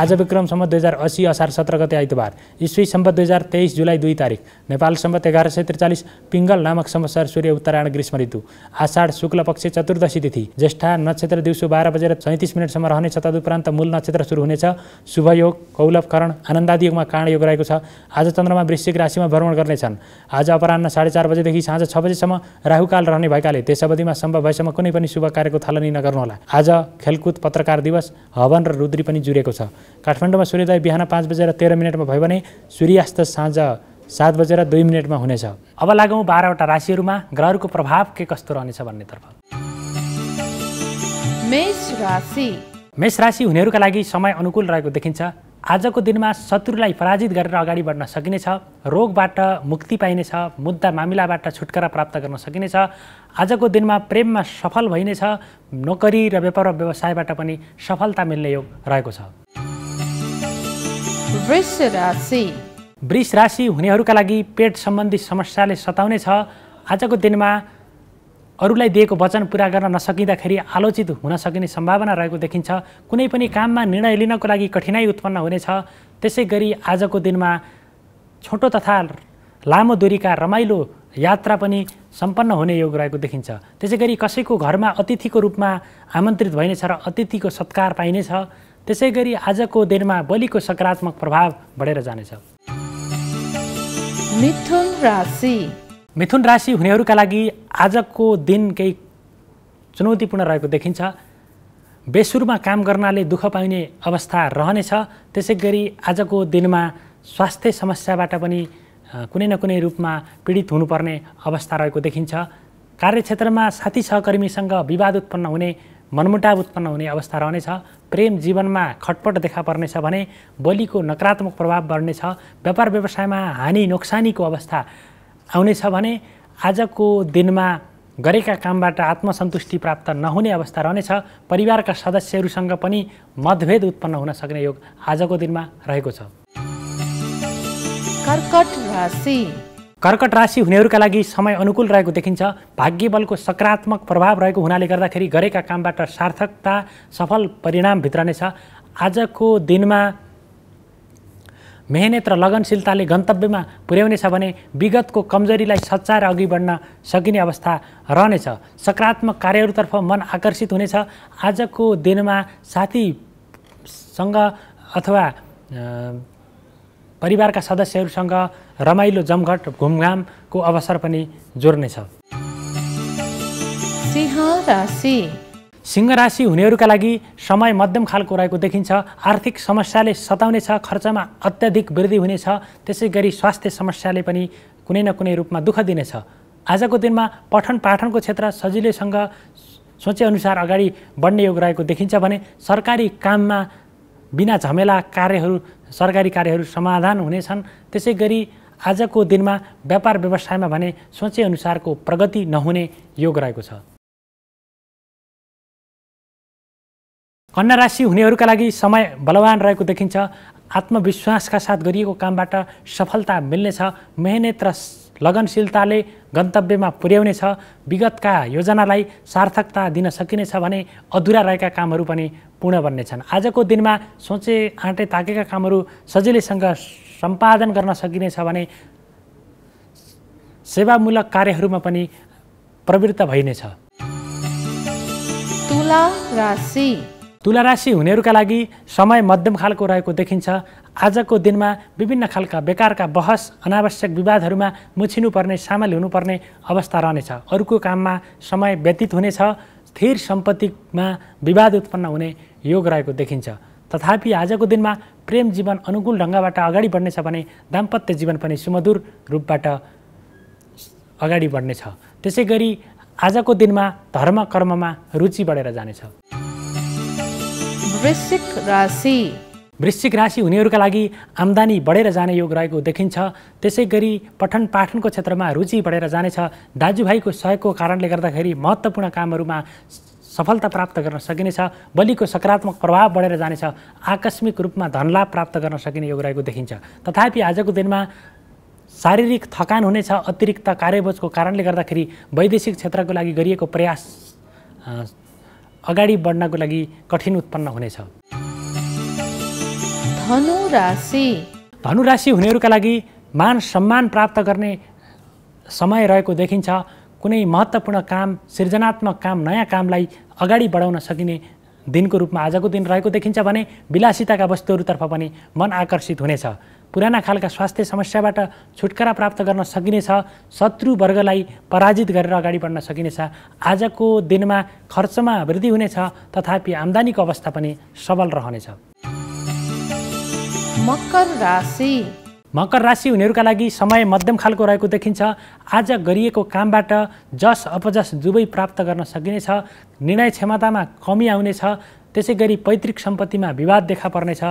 आज विक्रमसम्म दुई हजार असी असार सत्र गते आइतबार इस्वी इस्वीसम्म दुई हजार तेइस जुलाई दुई तारिक नेपाल नेपालसम्म एघार सय त्रिचालिस पिङ्गल नामक समसार सूर्य उत्तरायण ग्रीष्म ऋतु आषाढ शुक्ल पक्ष चतुर्दशी तिथि ज्येष्ठा नक्षत्र दिउँसो बाह्र बजेर सैँतिस मिनटसम्म रहनेछ तदुपरान्त मूल नक्षत्र सुरु हुनेछ शुभयोग कौलभकरण आनन्दादि योगमा योग रहेको छ आज चन्द्रमा वृश्चिक राशिमा भ्रमण गर्नेछन् आज अपरान्न साढे चार बजेदेखि साँझ छ बजीसम्म राहुकाल रहने भएकाले त्यस अवधिमा सम्भव भएसम्म कुनै पनि शुभ कार्यको थालनी नगर्नुहोला आज खेलकुद पत्रकार दिवस हवन र रुद्री पनि जुरेको छ काठमाडौँमा सूर्योदय बिहान पाँच बजेर तेह्र मिनटमा भयो भने सूर्यास्त साँझ सात बजेर दुई मिनटमा हुनेछ अब लागौँ बाह्रवटा राशिहरूमा ग्रहहरूको प्रभाव के कस्तो रहनेछ भन्नेतर्फ मेष राशि हुनेहरूका लागि समय अनुकूल रहेको देखिन्छ आजको दिनमा शत्रुलाई पराजित गरेर अगाडि बढ्न सकिनेछ रोगबाट मुक्ति पाइनेछ मुद्दा मामिलाबाट छुटकारा प्राप्त गर्न सकिनेछ आजको दिनमा प्रेममा सफल भइनेछ नोकरी र व्यापार व्यवसायबाट पनि सफलता मिल्ने योग रहेको छ वृष राशि वृष राशि हुनेहरूका लागि पेट सम्बन्धी समस्याले सताउने छ आजको दिनमा अरूलाई दिएको वचन पुरा गर्न नसकिँदाखेरि आलोचित हुन सकिने सम्भावना रहेको देखिन्छ कुनै पनि काममा निर्णय लिनको लागि कठिनाई उत्पन्न हुनेछ त्यसै गरी आजको दिनमा छोटो तथा लामो दूरीका रमाइलो यात्रा पनि सम्पन्न हुने योग रहेको देखिन्छ त्यसै गरी कसैको घरमा अतिथिको रूपमा आमन्त्रित भइनेछ र अतिथिको सत्कार पाइनेछ त्यसै गरी आजको दिनमा बलिको सकारात्मक प्रभाव बढेर जानेछ मिथुन राशि मिथुन राशि हुनेहरूका लागि आजको दिन केही चुनौतीपूर्ण रहेको देखिन्छ बेसुरमा काम गर्नाले दुःख पाइने अवस्था रहनेछ त्यसै गरी आजको दिनमा स्वास्थ्य समस्याबाट पनि कुनै न कुनै रूपमा पीडित हुनुपर्ने अवस्था रहेको देखिन्छ कार्यक्षेत्रमा साथी सहकर्मीसँग विवाद उत्पन्न हुने मनमुटाव उत्पन्न हुने अवस्था रहनेछ प्रेम जीवनमा खटपट देखा पर्नेछ भने बलिको नकारात्मक प्रभाव बढ्नेछ व्यापार व्यवसायमा हानि नोक्सानीको अवस्था आउनेछ भने आजको दिनमा गरेका कामबाट आत्मसन्तुष्टि प्राप्त नहुने अवस्था रहनेछ परिवारका सदस्यहरूसँग पनि मतभेद उत्पन्न हुन सक्ने योग आजको दिनमा रहेको छ कर्कट राशि कर्कट राशि हुनेहरूका लागि समय अनुकूल रहेको देखिन्छ भाग्य बलको सकारात्मक प्रभाव रहेको हुनाले गर्दाखेरि गरेका कामबाट सार्थकता सफल परिणाम भित्र नै छ आजको दिनमा मेहनत र लगनशीलताले गन्तव्यमा पुर्याउनेछ भने विगतको कमजोरीलाई सच्चाएर अघि बढ्न सकिने अवस्था रहनेछ सकारात्मक कार्यहरूतर्फ मन आकर्षित हुनेछ आजको दिनमा साथीसँग अथवा परिवारका सदस्यहरूसँग रमाइलो जमघट घुमघामको अवसर पनि जोड्नेछ सिंह राशि हुनेहरूका लागि समय मध्यम खालको रहेको देखिन्छ आर्थिक समस्याले सताउनेछ खर्चमा अत्याधिक वृद्धि हुनेछ त्यसै गरी स्वास्थ्य समस्याले पनि कुनै न कुनै रूपमा दुःख दिनेछ आजको दिनमा पठन पाठनको क्षेत्र सजिलैसँग सोचेअनुसार अगाडि बढ्ने योग रहेको देखिन्छ भने सरकारी काममा बिना झमेला कार्यहरू सरकारी कार्यहरू समाधान हुनेछन् त्यसै गरी आजको दिनमा व्यापार व्यवसायमा भने सोचेअनुसारको प्रगति नहुने योग रहेको छ कन्या राशि हुनेहरूका लागि समय बलवान रहेको देखिन्छ आत्मविश्वासका साथ गरिएको कामबाट सफलता मिल्नेछ मेहनत र लगनशीलताले गन्तव्यमा पुर्याउनेछ विगतका योजनालाई सार्थकता दिन सकिनेछ भने अधुरा रहेका कामहरू पनि पूर्ण बन्नेछन् आजको दिनमा सोचे आँटे ताकेका कामहरू सजिलैसँग सम्पादन गर्न सकिनेछ भने सेवामूलक कार्यहरूमा पनि प्रवृत्त भइनेछ तुला राशि तुला राशि हुनेहरूका लागि समय मध्यम खालको रहेको देखिन्छ आजको दिनमा विभिन्न खालका बेकारका बहस अनावश्यक विवादहरूमा मुछिनुपर्ने सामेल हुनुपर्ने अवस्था रहनेछ अरूको काममा समय व्यतीत हुनेछ स्थिर सम्पत्तिमा विवाद उत्पन्न हुने योग रहेको देखिन्छ तथापि आजको दिनमा प्रेम जीवन अनुकूल ढङ्गबाट अगाडि बढ्नेछ भने दाम्पत्य जीवन पनि सुमधुर रूपबाट अगाडि बढ्नेछ त्यसै गरी आजको दिनमा धर्म कर्ममा रुचि बढेर जानेछ वृश्चिक राशि वृश्चिक राशि हुनेहरूका लागि आम्दानी बढेर जाने योग रहेको देखिन्छ त्यसै गरी पठन पाठनको क्षेत्रमा रुचि बढेर जानेछ दाजुभाइको सहयोगको कारणले गर्दाखेरि महत्त्वपूर्ण कामहरूमा सफलता प्राप्त गर्न सकिनेछ बलिको सकारात्मक प्रभाव बढेर जानेछ आकस्मिक रूपमा धनलाभ प्राप्त गर्न सकिने योग रहेको देखिन्छ तथापि आजको दिनमा शारीरिक थकान हुनेछ अतिरिक्त कार्यबोझको कारणले गर्दाखेरि वैदेशिक क्षेत्रको लागि गरिएको प्रयास अगाडि बढ्नको लागि कठिन उत्पन्न हुनेछ धनु राशि धनु राशि हुनेहरूका लागि मान सम्मान प्राप्त गर्ने समय रहेको देखिन्छ कुनै महत्त्वपूर्ण काम सृजनात्मक काम नयाँ कामलाई अगाडि बढाउन सकिने दिनको रूपमा आजको दिन रहेको देखिन्छ भने विलासिताका वस्तुहरूतर्फ पनि मन आकर्षित हुनेछ पुराना खालका स्वास्थ्य समस्याबाट छुटकारा प्राप्त गर्न सकिनेछ शत्रुवर्गलाई पराजित गरेर अगाडि बढ्न सकिनेछ आजको दिनमा खर्चमा वृद्धि हुनेछ तथापि आम्दानीको अवस्था पनि सबल रहनेछ मकर राशि मकर राशि हुनेहरूका लागि समय मध्यम खालको रहेको देखिन्छ आज गरिएको कामबाट जस अपजस दुवै प्राप्त गर्न सकिनेछ निर्णय क्षमतामा कमी आउनेछ त्यसै गरी पैतृक सम्पत्तिमा विवाद देखा पर्नेछ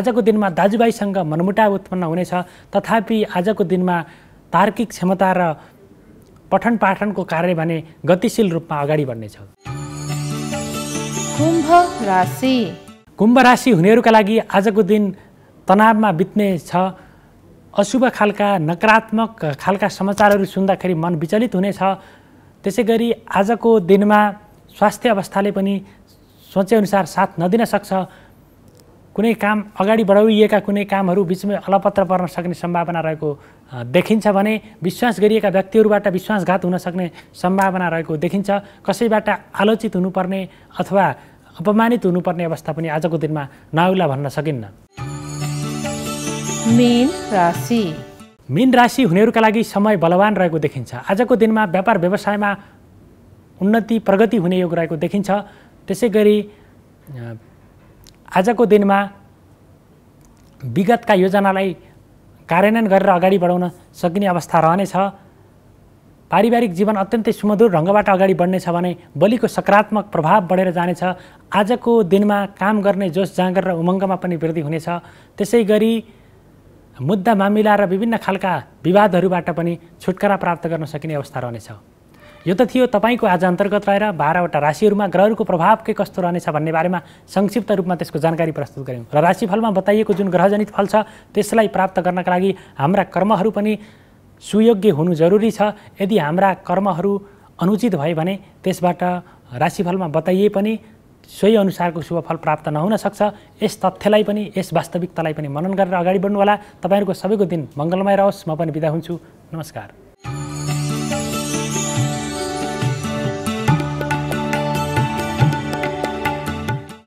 आजको दिनमा दाजुभाइसँग मनमुटाव उत्पन्न हुनेछ तथापि आजको दिनमा तार्किक क्षमता र पठन पाठनको कार्य भने गतिशील रूपमा अगाडि बढ्नेछ कुम्भ राशि कुम्भ राशि हुनेहरूका लागि आजको दिन तनावमा बित्ने छ अशुभ खालका नकारात्मक खालका समाचारहरू सुन्दाखेरि मन विचलित हुनेछ त्यसै गरी आजको दिनमा स्वास्थ्य अवस्थाले पनि सोचेअनुसार साथ नदिन सक्छ कुनै काम अगाडि बढाइएका कुनै कामहरू बिचमै अलपत्र पर्न सक्ने सम्भावना रहेको देखिन्छ भने विश्वास गरिएका व्यक्तिहरूबाट विश्वासघात हुन सक्ने सम्भावना रहेको देखिन्छ कसैबाट आलोचित हुनुपर्ने अथवा अपमानित हुनुपर्ने अवस्था पनि आजको दिनमा नआउला भन्न सकिन्न मेन राशि मीन राशि हुनेहरूका लागि समय बलवान रहेको देखिन्छ आजको दिनमा व्यापार व्यवसायमा उन्नति प्रगति हुने योग रहेको देखिन्छ त्यसै गरी आजको दिनमा विगतका योजनालाई कार्यान्वयन गरेर अगाडि बढाउन सकिने अवस्था रहनेछ पारिवारिक जीवन अत्यन्तै सुमधुर ढङ्गबाट अगाडि बढ्नेछ भने बलिको सकारात्मक प्रभाव बढेर जानेछ आजको दिनमा काम गर्ने जोस जाँगर र उमङ्गमा पनि वृद्धि हुनेछ त्यसै गरी मुद्दा मामिला र विभिन्न खालका विवादहरूबाट पनि छुटकारा प्राप्त गर्न सकिने अवस्था रहनेछ यो त थियो तपाईँको आज अन्तर्गत रहेर बाह्रवटा राशिहरूमा ग्रहहरूको प्रभाव के कस्तो रहनेछ भन्ने बारेमा संक्षिप्त रूपमा त्यसको जानकारी प्रस्तुत गऱ्यौँ र राशिफलमा बताइएको जुन ग्रहजनित फल छ त्यसलाई प्राप्त गर्नका लागि हाम्रा कर्महरू पनि सुयोग्य हुनु जरुरी छ यदि हाम्रा कर्महरू अनुचित भए भने त्यसबाट राशिफलमा बताइए पनि सोही अनुसारको शुभफल प्राप्त नहुन सक्छ यस तथ्यलाई पनि यस वास्तविकतालाई पनि मनन गरेर अगाडि बढ्नुहोला तपाईँहरूको सबैको दिन मङ्गलमय रहोस् म पनि बिदा हुन्छु नमस्कार